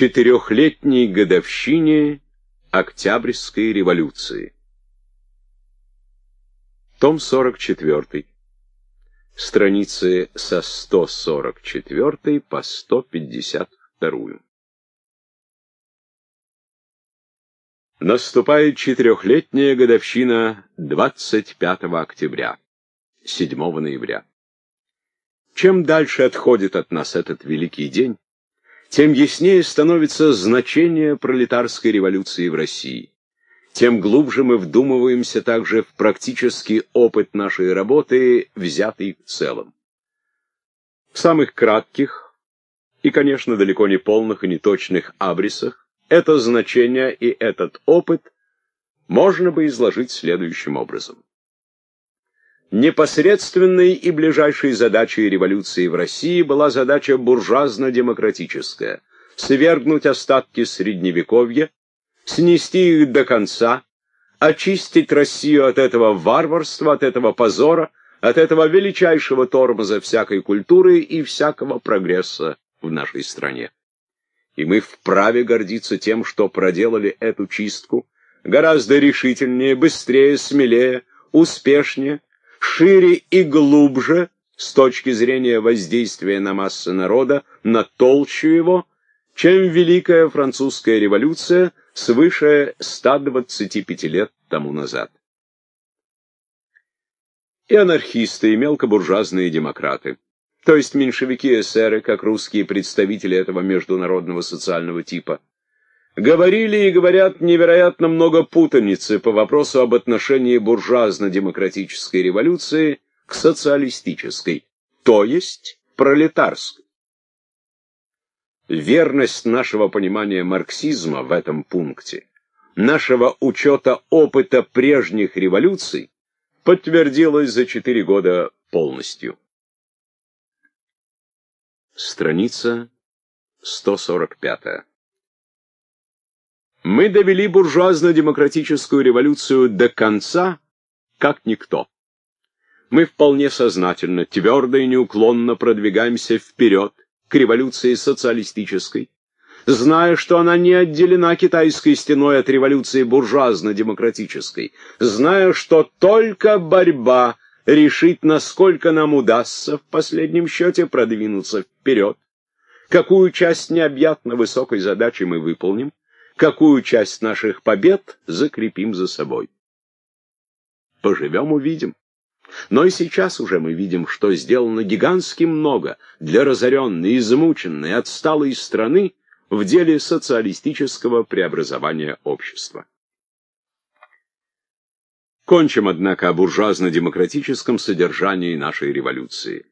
четырехлетней годовщине Октябрьской революции. Том 44. Страницы со 144 по 152. Наступает четырехлетняя годовщина 25 октября, 7 ноября. Чем дальше отходит от нас этот великий день, тем яснее становится значение пролетарской революции в России. Тем глубже мы вдумываемся также в практический опыт нашей работы, взятый в целом. В самых кратких и, конечно, далеко не полных и неточных абрисах это значение и этот опыт можно бы изложить следующим образом. Непосредственной и ближайшей задачей революции в России была задача буржуазно-демократическая – свергнуть остатки Средневековья, снести их до конца, очистить Россию от этого варварства, от этого позора, от этого величайшего тормоза всякой культуры и всякого прогресса в нашей стране. И мы вправе гордиться тем, что проделали эту чистку гораздо решительнее, быстрее, смелее, успешнее, шире и глубже с точки зрения воздействия на массы народа, на толщу его, чем Великая Французская революция свыше 125 лет тому назад. И анархисты, и мелкобуржуазные демократы, то есть меньшевики-эсеры, как русские представители этого международного социального типа – Говорили и говорят невероятно много путаницы по вопросу об отношении буржуазно-демократической революции к социалистической, то есть пролетарской. Верность нашего понимания марксизма в этом пункте, нашего учета опыта прежних революций, подтвердилась за четыре года полностью. Страница 145. Мы довели буржуазно-демократическую революцию до конца, как никто. Мы вполне сознательно, твердо и неуклонно продвигаемся вперед к революции социалистической, зная, что она не отделена китайской стеной от революции буржуазно-демократической, зная, что только борьба решит, насколько нам удастся в последнем счете продвинуться вперед, какую часть необъятно высокой задачи мы выполним, какую часть наших побед закрепим за собой. Поживем — увидим. Но и сейчас уже мы видим, что сделано гигантски много для разоренной, измученной, отсталой страны в деле социалистического преобразования общества. Кончим, однако, о буржуазно-демократическом содержании нашей революции.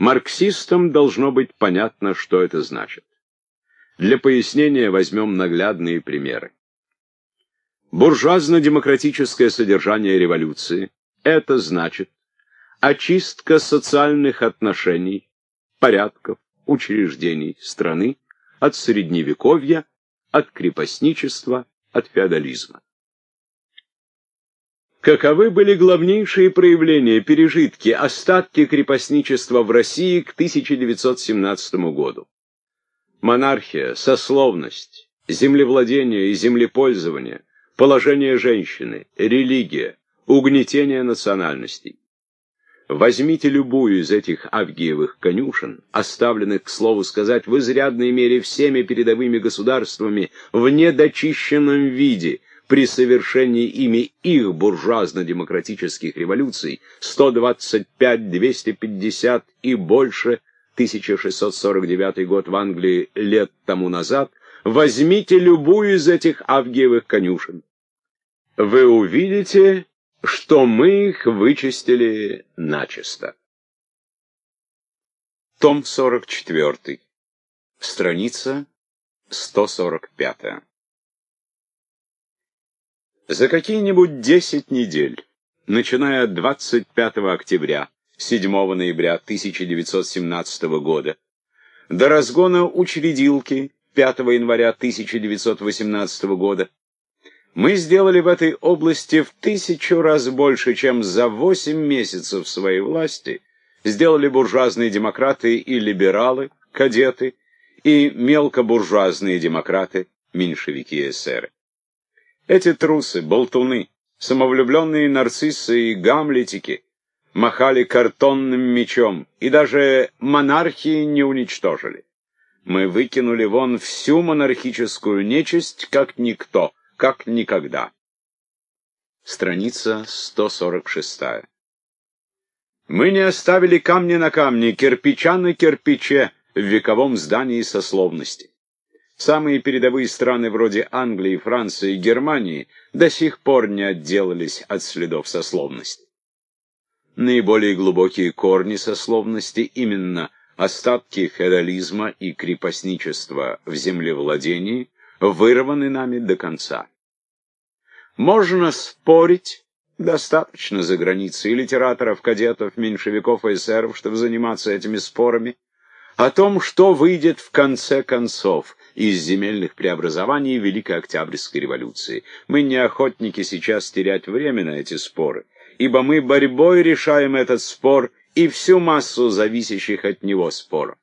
Марксистам должно быть понятно, что это значит. Для пояснения возьмем наглядные примеры. Буржуазно-демократическое содержание революции – это значит очистка социальных отношений, порядков, учреждений страны от средневековья, от крепостничества, от феодализма. Каковы были главнейшие проявления, пережитки, остатки крепостничества в России к 1917 году? монархия, сословность, землевладение и землепользование, положение женщины, религия, угнетение национальностей. Возьмите любую из этих авгиевых конюшен, оставленных, к слову сказать, в изрядной мере всеми передовыми государствами в недочищенном виде при совершении ими их буржуазно-демократических революций 125, 250 и больше 1649 год в Англии лет тому назад, возьмите любую из этих авгиевых конюшен. Вы увидите, что мы их вычистили начисто. Том 44, страница 145. За какие-нибудь 10 недель, начиная от 25 октября 7 ноября 1917 года, до разгона учредилки 5 января 1918 года, мы сделали в этой области в тысячу раз больше, чем за 8 месяцев своей власти сделали буржуазные демократы и либералы, кадеты, и мелкобуржуазные демократы, меньшевики эсеры. Эти трусы, болтуны, самовлюбленные нарциссы и гамлетики – махали картонным мечом и даже монархии не уничтожили. Мы выкинули вон всю монархическую нечисть, как никто, как никогда. Страница 146. Мы не оставили камня на камне, кирпича на кирпиче в вековом здании сословности. Самые передовые страны вроде Англии, Франции и Германии до сих пор не отделались от следов сословности наиболее глубокие корни сословности именно остатки феодализма и крепостничества в землевладении вырваны нами до конца. Можно спорить, достаточно за границей литераторов, кадетов, меньшевиков и эсеров, чтобы заниматься этими спорами, о том, что выйдет в конце концов из земельных преобразований Великой Октябрьской революции. Мы не охотники сейчас терять время на эти споры ибо мы борьбой решаем этот спор и всю массу зависящих от него споров.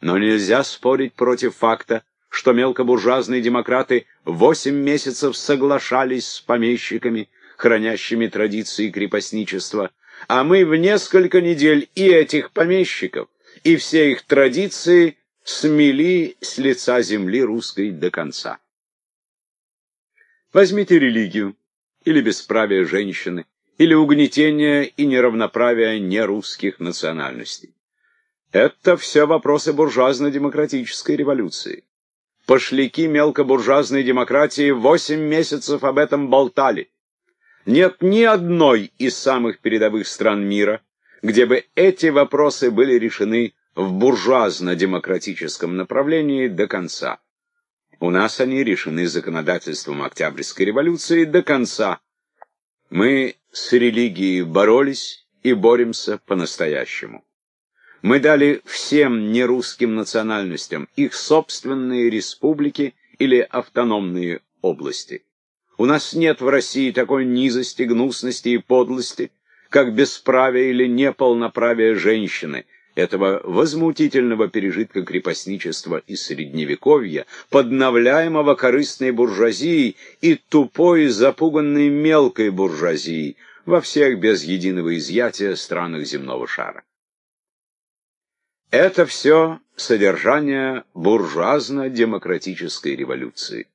Но нельзя спорить против факта, что мелкобуржуазные демократы восемь месяцев соглашались с помещиками, хранящими традиции крепостничества, а мы в несколько недель и этих помещиков, и все их традиции смели с лица земли русской до конца. Возьмите религию или бесправие женщины, или угнетения и неравноправия нерусских национальностей. Это все вопросы буржуазно-демократической революции. Пошляки мелкобуржуазной демократии восемь месяцев об этом болтали. Нет ни одной из самых передовых стран мира, где бы эти вопросы были решены в буржуазно-демократическом направлении до конца. У нас они решены законодательством Октябрьской революции до конца. Мы с религией боролись и боремся по-настоящему. Мы дали всем нерусским национальностям их собственные республики или автономные области. У нас нет в России такой низости, гнусности и подлости, как бесправие или неполноправие женщины – этого возмутительного пережитка крепостничества и средневековья, подновляемого корыстной буржуазией и тупой и запуганной мелкой буржуазией во всех без единого изъятия странах земного шара. Это все содержание буржуазно-демократической революции.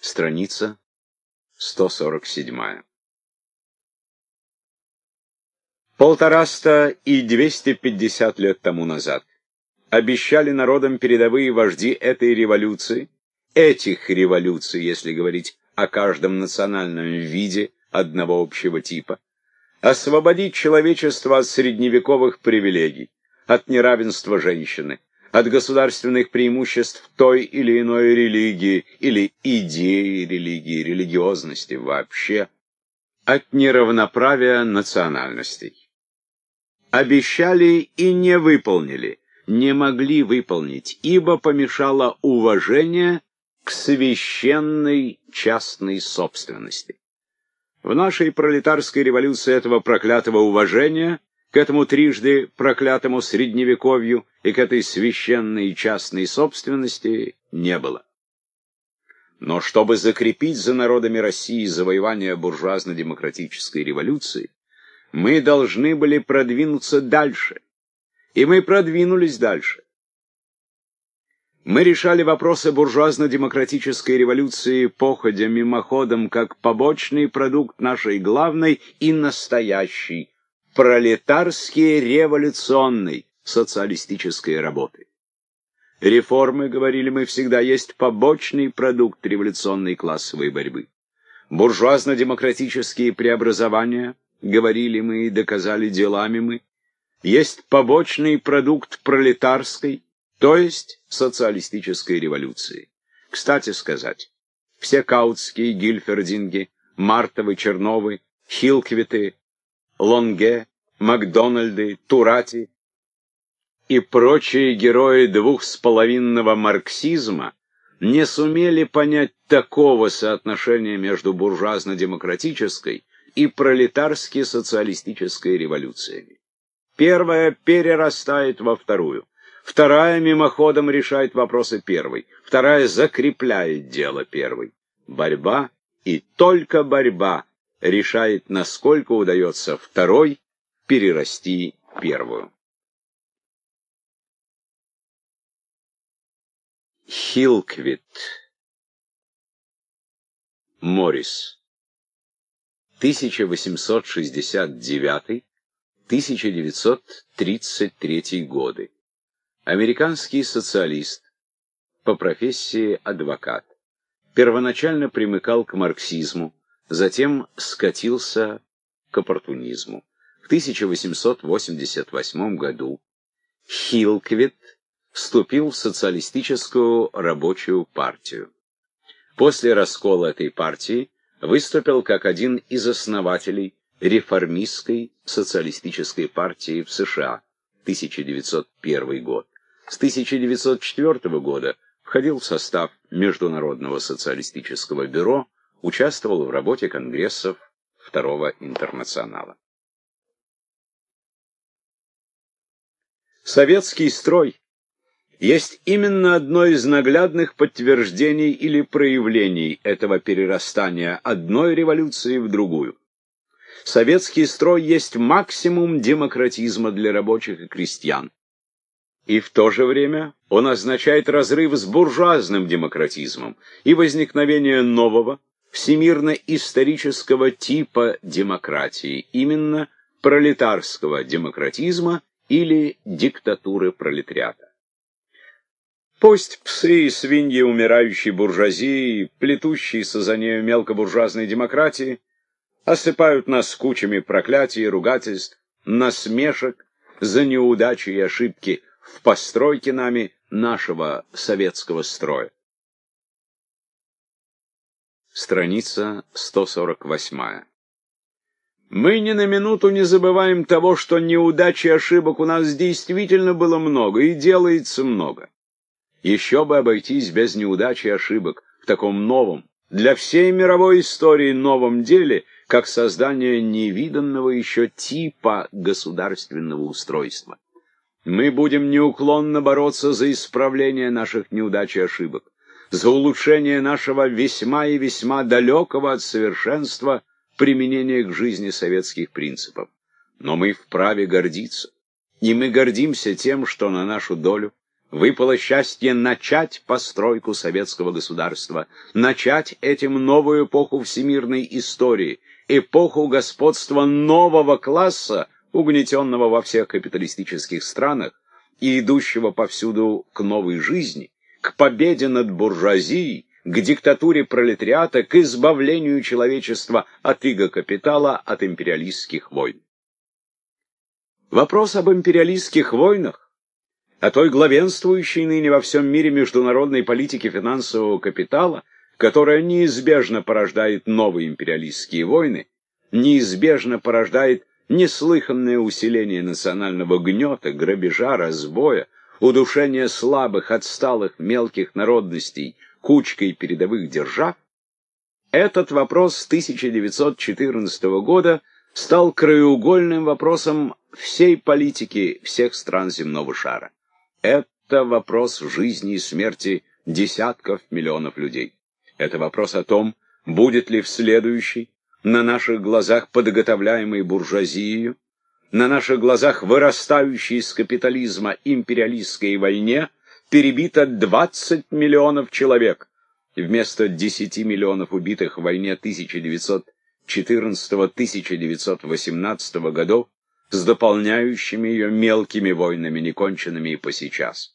Страница 147. Полтораста и двести пятьдесят лет тому назад обещали народам передовые вожди этой революции, этих революций, если говорить о каждом национальном виде одного общего типа, освободить человечество от средневековых привилегий, от неравенства женщины, от государственных преимуществ той или иной религии или идеи религии, религиозности вообще, от неравноправия национальностей обещали и не выполнили, не могли выполнить, ибо помешало уважение к священной частной собственности. В нашей пролетарской революции этого проклятого уважения, к этому трижды проклятому средневековью и к этой священной частной собственности не было. Но чтобы закрепить за народами России завоевание буржуазно-демократической революции, мы должны были продвинуться дальше. И мы продвинулись дальше. Мы решали вопросы буржуазно-демократической революции походя мимоходом как побочный продукт нашей главной и настоящей пролетарской революционной социалистической работы. Реформы, говорили мы всегда, есть побочный продукт революционной классовой борьбы. Буржуазно-демократические преобразования – говорили мы и доказали делами мы, есть побочный продукт пролетарской, то есть социалистической революции. Кстати сказать, все Каутские, Гильфердинги, Мартовы, Черновы, Хилквиты, Лонге, Макдональды, Турати и прочие герои двух с половинного марксизма не сумели понять такого соотношения между буржуазно-демократической и пролетарски социалистической революциями. Первая перерастает во вторую. Вторая мимоходом решает вопросы первой. Вторая закрепляет дело первой. Борьба и только борьба решает, насколько удается второй перерасти первую. Хилквит Морис 1869-1933 годы. Американский социалист, по профессии адвокат. Первоначально примыкал к марксизму, затем скатился к оппортунизму. В 1888 году Хилквит вступил в социалистическую рабочую партию. После раскола этой партии выступил как один из основателей реформистской социалистической партии в США 1901 год. С 1904 года входил в состав Международного социалистического бюро, участвовал в работе конгрессов Второго интернационала. Советский строй есть именно одно из наглядных подтверждений или проявлений этого перерастания одной революции в другую. Советский строй есть максимум демократизма для рабочих и крестьян. И в то же время он означает разрыв с буржуазным демократизмом и возникновение нового, всемирно-исторического типа демократии, именно пролетарского демократизма или диктатуры пролетариата. Пусть псы и свиньи умирающей буржуазии, плетущиеся за нею мелкобуржуазной демократии, осыпают нас кучами проклятий, и ругательств, насмешек за неудачи и ошибки в постройке нами нашего советского строя. Страница 148. Мы ни на минуту не забываем того, что неудач и ошибок у нас действительно было много и делается много. Еще бы обойтись без неудач и ошибок в таком новом, для всей мировой истории новом деле, как создание невиданного еще типа государственного устройства. Мы будем неуклонно бороться за исправление наших неудач и ошибок, за улучшение нашего весьма и весьма далекого от совершенства применения к жизни советских принципов. Но мы вправе гордиться, и мы гордимся тем, что на нашу долю выпало счастье начать постройку советского государства, начать этим новую эпоху всемирной истории, эпоху господства нового класса, угнетенного во всех капиталистических странах и идущего повсюду к новой жизни, к победе над буржуазией, к диктатуре пролетариата, к избавлению человечества от иго капитала, от империалистских войн. Вопрос об империалистских войнах о той главенствующей ныне во всем мире международной политике финансового капитала, которая неизбежно порождает новые империалистские войны, неизбежно порождает неслыханное усиление национального гнета, грабежа, разбоя, удушение слабых, отсталых, мелких народностей кучкой передовых держав, этот вопрос с 1914 года стал краеугольным вопросом всей политики всех стран земного шара. Это вопрос жизни и смерти десятков миллионов людей. Это вопрос о том, будет ли в следующей, на наших глазах подготовляемой буржуазией, на наших глазах вырастающей из капитализма империалистской войне, перебито 20 миллионов человек, вместо 10 миллионов убитых в войне 1914-1918 годов с дополняющими ее мелкими войнами, неконченными и по сейчас.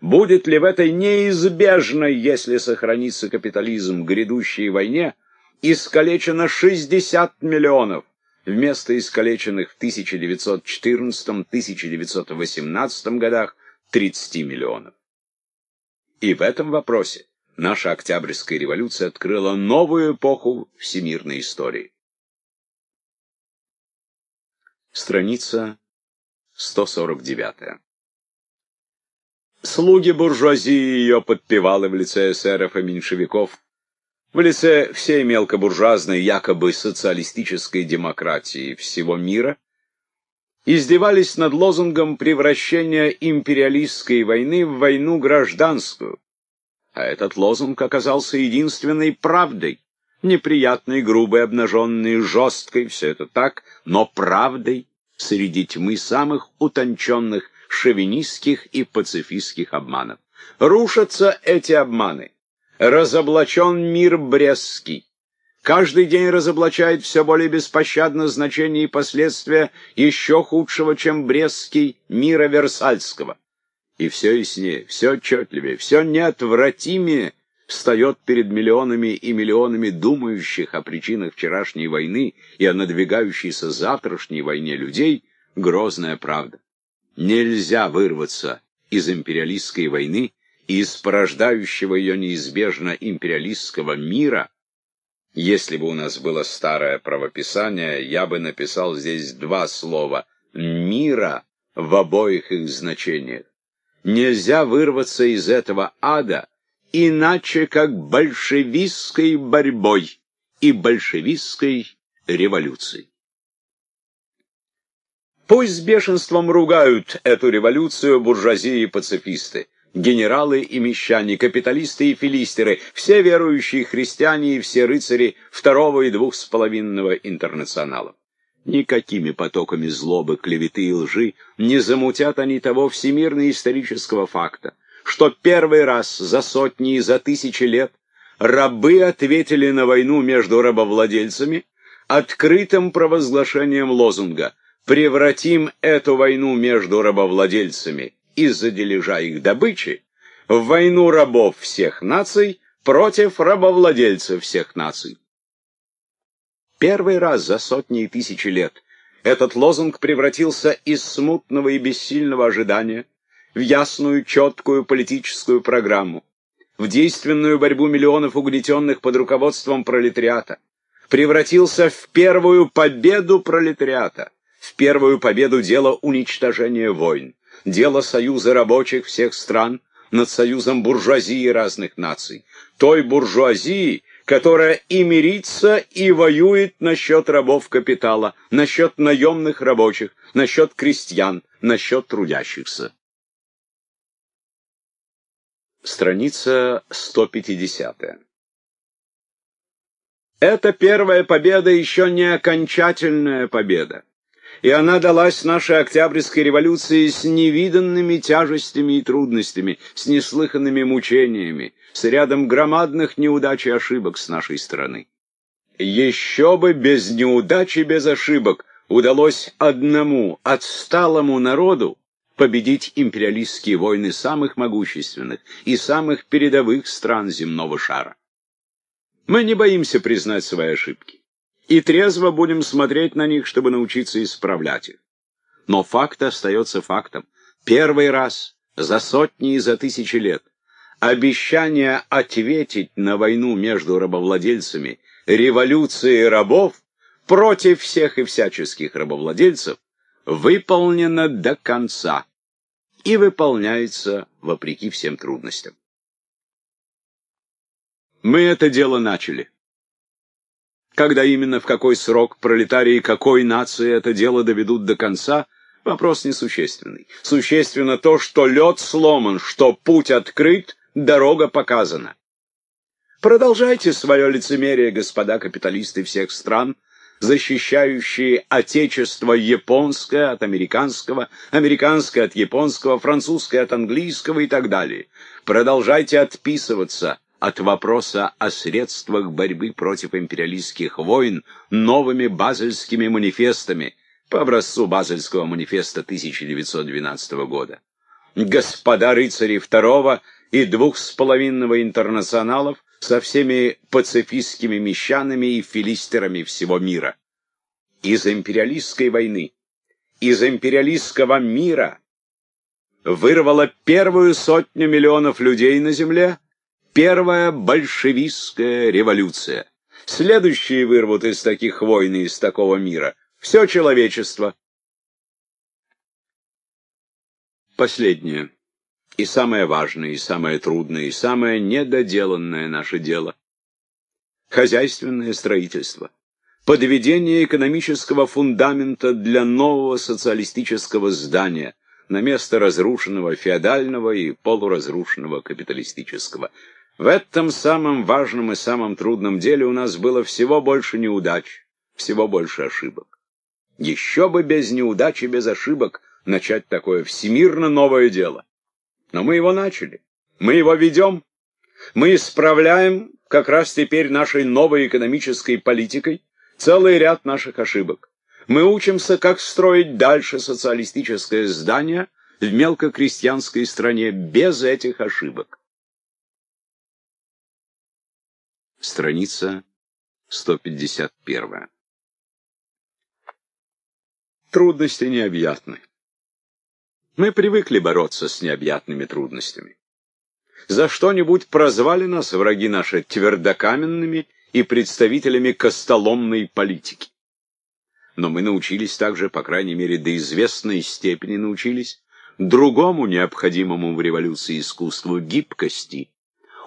Будет ли в этой неизбежной, если сохранится капитализм, грядущей войне, искалечено 60 миллионов вместо искалеченных в 1914-1918 годах 30 миллионов? И в этом вопросе наша Октябрьская революция открыла новую эпоху всемирной истории. Страница 149. Слуги буржуазии ее подпевали в лице эсеров и меньшевиков, в лице всей мелкобуржуазной, якобы социалистической демократии всего мира, издевались над лозунгом превращения империалистской войны в войну гражданскую. А этот лозунг оказался единственной правдой неприятной, грубой, обнаженной, жесткой, все это так, но правдой среди тьмы самых утонченных шовинистских и пацифистских обманов. Рушатся эти обманы. Разоблачен мир Брестский. Каждый день разоблачает все более беспощадно значение и последствия еще худшего, чем Брестский, мира Версальского. И все яснее, все отчетливее, все неотвратимее встает перед миллионами и миллионами думающих о причинах вчерашней войны и о надвигающейся завтрашней войне людей, грозная правда. Нельзя вырваться из империалистской войны и из порождающего ее неизбежно империалистского мира. Если бы у нас было старое правописание, я бы написал здесь два слова «мира» в обоих их значениях. Нельзя вырваться из этого ада, иначе как большевистской борьбой и большевистской революцией. Пусть с бешенством ругают эту революцию буржуазии и пацифисты, генералы и мещане, капиталисты и филистеры, все верующие христиане и все рыцари второго и двух с половинного интернационала. Никакими потоками злобы, клеветы и лжи не замутят они того всемирно-исторического факта – что первый раз за сотни и за тысячи лет рабы ответили на войну между рабовладельцами открытым провозглашением лозунга «Превратим эту войну между рабовладельцами из-за дележа их добычи в войну рабов всех наций против рабовладельцев всех наций». Первый раз за сотни и тысячи лет этот лозунг превратился из смутного и бессильного ожидания – в ясную, четкую политическую программу, в действенную борьбу миллионов угнетенных под руководством пролетариата, превратился в первую победу пролетариата, в первую победу дела уничтожения войн, дела союза рабочих всех стран над союзом буржуазии разных наций, той буржуазии, которая и мирится, и воюет насчет рабов капитала, насчет наемных рабочих, насчет крестьян, насчет трудящихся. Страница 150. Эта первая победа еще не окончательная победа, и она далась нашей Октябрьской революции с невиданными тяжестями и трудностями, с неслыханными мучениями, с рядом громадных неудач и ошибок с нашей стороны. Еще бы без неудач и без ошибок удалось одному отсталому народу победить империалистские войны самых могущественных и самых передовых стран земного шара. Мы не боимся признать свои ошибки и трезво будем смотреть на них, чтобы научиться исправлять их. Но факт остается фактом. Первый раз за сотни и за тысячи лет обещание ответить на войну между рабовладельцами революции рабов против всех и всяческих рабовладельцев выполнено до конца и выполняется вопреки всем трудностям. Мы это дело начали. Когда именно, в какой срок пролетарии какой нации это дело доведут до конца, вопрос несущественный. Существенно то, что лед сломан, что путь открыт, дорога показана. Продолжайте свое лицемерие, господа капиталисты всех стран, защищающие отечество японское от американского, американское от японского, французское от английского и так далее. Продолжайте отписываться от вопроса о средствах борьбы против империалистских войн новыми базельскими манифестами по образцу Базельского манифеста 1912 года. Господа рыцари второго и двух с половинного интернационалов со всеми пацифистскими мещанами и филистерами всего мира. Из империалистской войны, из империалистского мира вырвала первую сотню миллионов людей на земле первая большевистская революция. Следующие вырвут из таких войн и из такого мира. Все человечество. Последнее. И самое важное, и самое трудное, и самое недоделанное наше дело. Хозяйственное строительство. Подведение экономического фундамента для нового социалистического здания на место разрушенного феодального и полуразрушенного капиталистического. В этом самом важном и самом трудном деле у нас было всего больше неудач, всего больше ошибок. Еще бы без неудач и без ошибок начать такое всемирно новое дело. Но мы его начали. Мы его ведем. Мы исправляем как раз теперь нашей новой экономической политикой целый ряд наших ошибок. Мы учимся, как строить дальше социалистическое здание в мелкокрестьянской стране без этих ошибок. Страница 151. Трудности необъятны. Мы привыкли бороться с необъятными трудностями. За что-нибудь прозвали нас враги наши твердокаменными и представителями костоломной политики. Но мы научились также, по крайней мере, до известной степени научились, другому необходимому в революции искусству гибкости,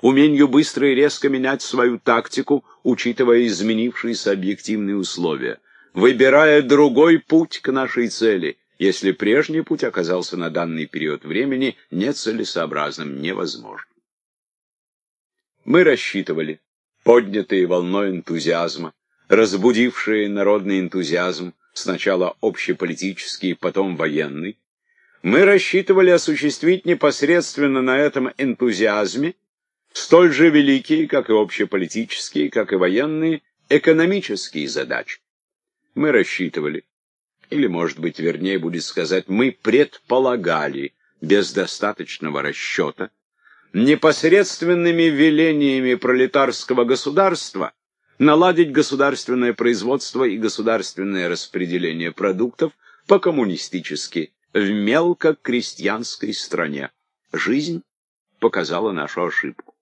умению быстро и резко менять свою тактику, учитывая изменившиеся объективные условия, выбирая другой путь к нашей цели, если прежний путь оказался на данный период времени нецелесообразным, невозможным. Мы рассчитывали, поднятые волной энтузиазма, разбудившие народный энтузиазм, сначала общеполитический, потом военный, мы рассчитывали осуществить непосредственно на этом энтузиазме столь же великие, как и общеполитические, как и военные, экономические задачи. Мы рассчитывали, или, может быть, вернее будет сказать, мы предполагали без достаточного расчета, непосредственными велениями пролетарского государства наладить государственное производство и государственное распределение продуктов по-коммунистически в мелкокрестьянской стране. Жизнь показала нашу ошибку.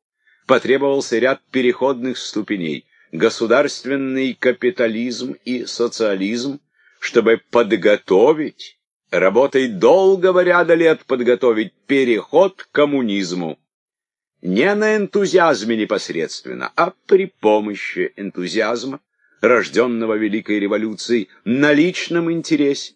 Потребовался ряд переходных ступеней – государственный капитализм и социализм, чтобы подготовить, работой долгого ряда лет подготовить переход к коммунизму. Не на энтузиазме непосредственно, а при помощи энтузиазма, рожденного Великой революцией, на личном интересе,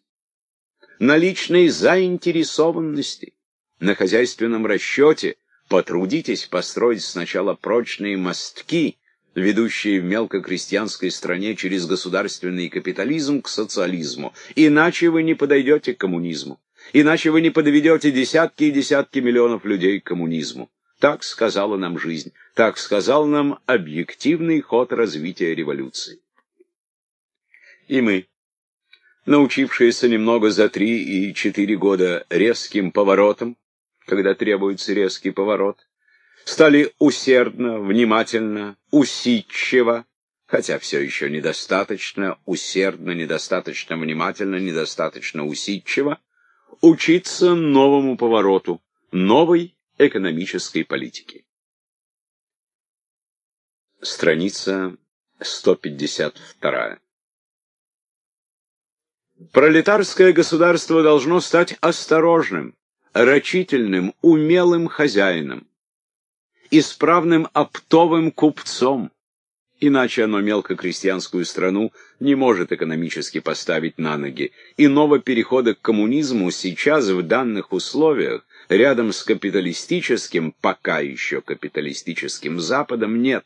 на личной заинтересованности, на хозяйственном расчете, Потрудитесь построить сначала прочные мостки ведущие в мелкокрестьянской стране через государственный капитализм к социализму. Иначе вы не подойдете к коммунизму. Иначе вы не подведете десятки и десятки миллионов людей к коммунизму. Так сказала нам жизнь. Так сказал нам объективный ход развития революции. И мы, научившиеся немного за три и четыре года резким поворотом, когда требуется резкий поворот, стали усердно, внимательно, усидчиво, хотя все еще недостаточно, усердно, недостаточно внимательно, недостаточно усидчиво, учиться новому повороту, новой экономической политики. Страница 152. Пролетарское государство должно стать осторожным, рачительным, умелым хозяином, исправным оптовым купцом. Иначе оно мелкокрестьянскую страну не может экономически поставить на ноги. Иного перехода к коммунизму сейчас в данных условиях рядом с капиталистическим, пока еще капиталистическим Западом нет.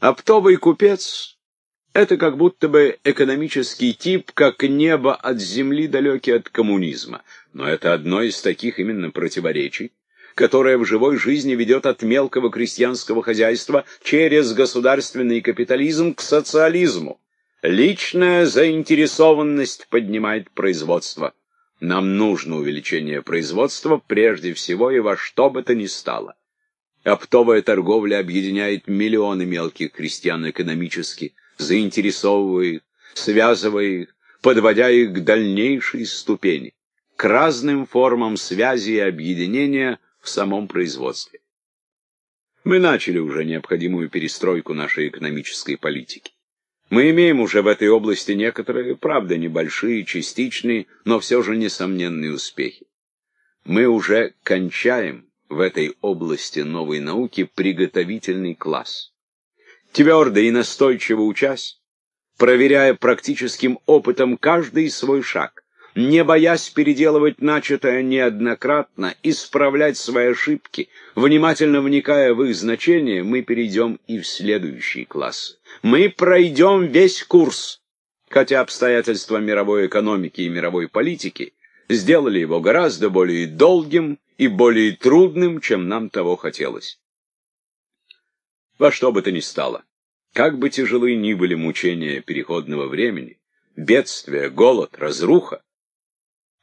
Оптовый купец – это как будто бы экономический тип, как небо от земли далекий от коммунизма. Но это одно из таких именно противоречий, которая в живой жизни ведет от мелкого крестьянского хозяйства через государственный капитализм к социализму. Личная заинтересованность поднимает производство. Нам нужно увеличение производства прежде всего и во что бы то ни стало. Оптовая торговля объединяет миллионы мелких крестьян экономически, заинтересовывая их, связывая их, подводя их к дальнейшей ступени, к разным формам связи и объединения – в самом производстве. Мы начали уже необходимую перестройку нашей экономической политики. Мы имеем уже в этой области некоторые, правда, небольшие, частичные, но все же несомненные успехи. Мы уже кончаем в этой области новой науки приготовительный класс. Твердо и настойчиво учась, проверяя практическим опытом каждый свой шаг, не боясь переделывать начатое неоднократно, исправлять свои ошибки, внимательно вникая в их значение, мы перейдем и в следующий класс. Мы пройдем весь курс, хотя обстоятельства мировой экономики и мировой политики сделали его гораздо более долгим и более трудным, чем нам того хотелось. Во что бы то ни стало, как бы тяжелы ни были мучения переходного времени, бедствия, голод, разруха,